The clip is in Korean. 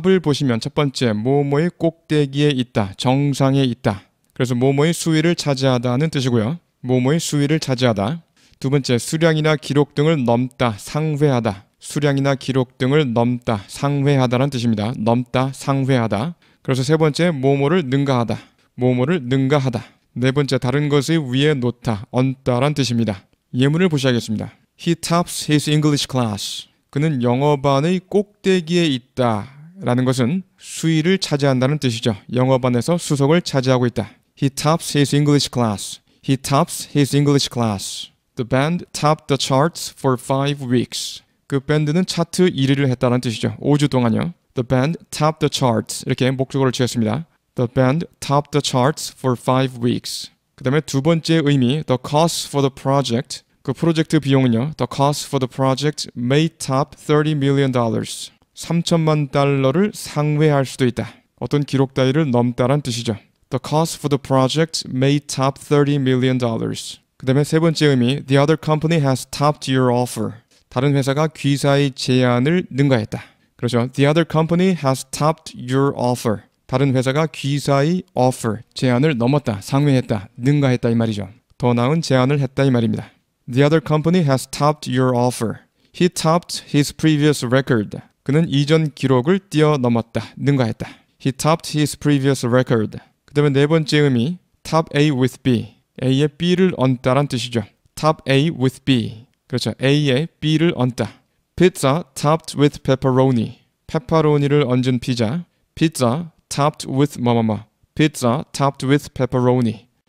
탑을 보시면 첫 번째 모모의 꼭대기에 있다. 정상에 있다. 그래서 모모의 수위를 차지하다는 뜻이고요. 모모의 수위를 차지하다. 두 번째 수량이나 기록 등을 넘다. 상회하다. 수량이나 기록 등을 넘다. 상회하다라는 뜻입니다. 넘다. 상회하다. 그래서 세 번째 모모를 능가하다. 모모를 능가하다. 네 번째 다른 것의 위에 놓다. 얹다란 뜻입니다. 예문을 보시겠습니다 He tops his English class. 그는 영어반의 꼭대기에 있다. 라는 것은 수위를 차지한다는 뜻이죠. 영어반에서 수석을 차지하고 있다. He tops his English class. He tops his English class. The band topped the charts for five weeks. 그 밴드는 차트 1위를 했다는 뜻이죠. 5주 동안요. The band topped the charts. 이렇게 목적어를 지었습니다. The band topped the charts for five weeks. 그 다음에 두 번째 의미, the cost for the project. 그 프로젝트 비용은요. The cost for the project may top 30 million dollars. 3천만 달러를 상회할 수도 있다. 어떤 기록 따위를 넘다란 뜻이죠. The cost for the project may top 30 million dollars. 그다음에 세 번째 의미 The other company has topped your offer. 다른 회사가 귀사의 제안을 능가했다. 그렇죠. The other company has topped your offer. 다른 회사가 귀사의 offer 제안을 넘었다, 상회했다, 능가했다 이 말이죠. 더 나은 제안을 했다 이 말입니다. The other company has topped your offer. He topped his previous record. 그는 이전 기록을 뛰어넘었다, 능가했다. He topped his previous record. 그 다음에 네 번째 의미 top A with B. A의 B를 얹다란 뜻이죠. top A with B. 그렇죠. A의 B를 얹다. Pizza topped with pepperoni. 페퍼로니를 얹은 피자. Pizza topped with 뭐뭐뭐. Pizza topped with pepperoni.